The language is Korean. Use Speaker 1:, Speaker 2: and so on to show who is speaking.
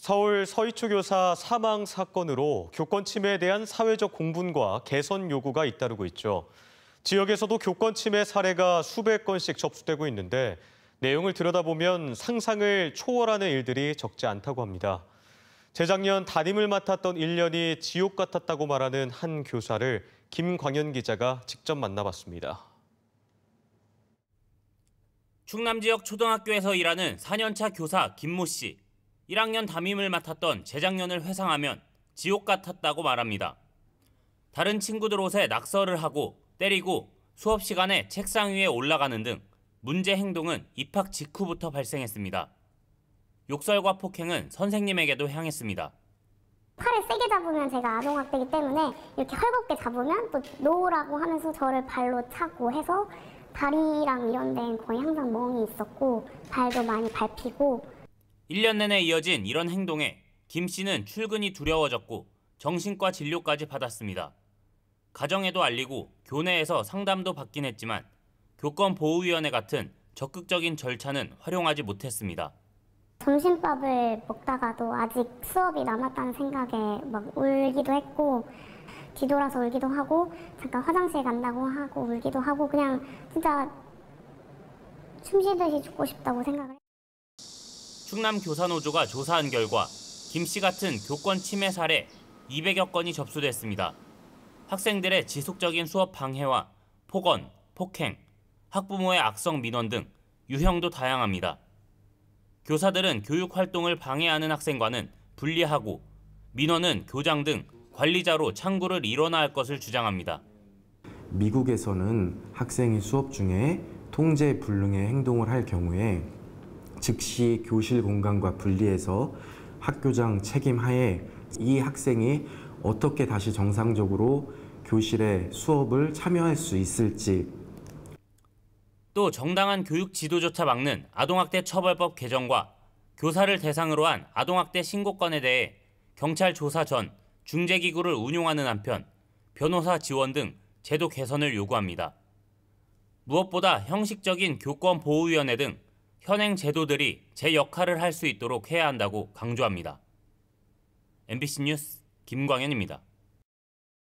Speaker 1: 서울 서희초 교사 사망 사건으로 교권 침해에 대한 사회적 공분과 개선 요구가 잇따르고 있죠. 지역에서도 교권 침해 사례가 수백 건씩 접수되고 있는데 내용을 들여다보면 상상을 초월하는 일들이 적지 않다고 합니다. 재작년 담임을 맡았던 1년이 지옥 같았다고 말하는 한 교사를 김광현 기자가 직접 만나봤습니다.
Speaker 2: 충남 지역 초등학교에서 일하는 4년차 교사 김모 씨. 1학년 담임을 맡았던 재작년을 회상하면 지옥 같았다고 말합니다. 다른 친구들 옷에 낙서를 하고 때리고 수업 시간에 책상 위에 올라가는 등 문제 행동은 입학 직후부터 발생했습니다. 욕설과 폭행은 선생님에게도 향했습니다.
Speaker 3: 팔을 세게 잡으면 제가 아동학대이기 때문에 이렇게 헐겁게 잡으면 또노라고 하면서 저를 발로 차고 해서 다리랑 이런 데는 거의 항상 멍이 있었고 발도 많이 밟히고
Speaker 2: 1년 내내 이어진 이런 행동에 김 씨는 출근이 두려워졌고 정신과 진료까지 받았습니다. 가정에도 알리고 교내에서 상담도 받긴 했지만 교권보호위원회 같은 적극적인 절차는 활용하지 못했습니다.
Speaker 3: 점심밥을 먹다가도 아직 수업이 남았다는 생각에 막 울기도 했고 뒤돌아서 울기도 하고 잠깐 화장실 간다고 하고 울기도 하고 그냥 진짜 숨 쉬듯이 죽고 싶다고 생각을
Speaker 2: 충남 교사노조가 조사한 결과 김씨 같은 교권 침해 사례 200여 건이 접수됐습니다. 학생들의 지속적인 수업 방해와 폭언, 폭행, 학부모의 악성 민원 등 유형도 다양합니다. 교사들은 교육 활동을 방해하는 학생과는 분리하고 민원은 교장 등 관리자로 창구를 일뤄나할 것을 주장합니다.
Speaker 4: 미국에서는 학생이 수업 중에 통제 불능의 행동을 할 경우에 즉시 교실 공간과 분리해서 학교장 책임 하에 이 학생이 어떻게 다시 정상적으로 교실에 수업을 참여할 수 있을지
Speaker 2: 또 정당한 교육 지도조차 막는 아동학대 처벌법 개정과 교사를 대상으로 한 아동학대 신고 건에 대해 경찰 조사 전 중재기구를 운용하는 한편 변호사 지원 등 제도 개선을 요구합니다. 무엇보다 형식적인 교권 보호위원회 등 현행 제도들이 제 역할을 할 수 있도록 해야 한다고 강조합니다. MBC 뉴스 김광현입니다.